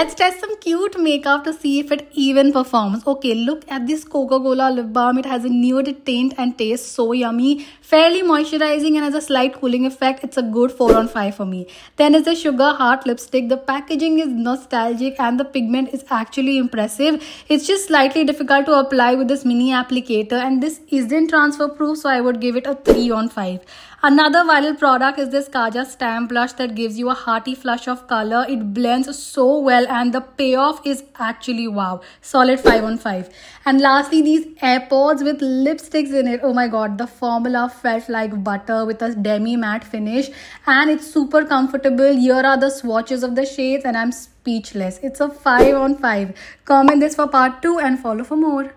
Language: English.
Let's test some cute makeup to see if it even performs. Okay, look at this Coca-Cola lip balm. It has a nude tint and tastes so yummy. Fairly moisturizing and has a slight cooling effect. It's a good 4 on 5 for me. Then is the Sugar Heart lipstick. The packaging is nostalgic and the pigment is actually impressive. It's just slightly difficult to apply with this mini applicator and this isn't transfer proof so I would give it a 3 on 5. Another viral product is this Kaja Stamp Blush that gives you a hearty flush of color. It blends so well and the payoff is actually wow. Solid 5 on 5. And lastly, these AirPods with lipsticks in it. Oh my god, the formula felt like butter with a demi matte finish and it's super comfortable. Here are the swatches of the shades and I'm speechless. It's a 5 on 5. Comment this for part 2 and follow for more.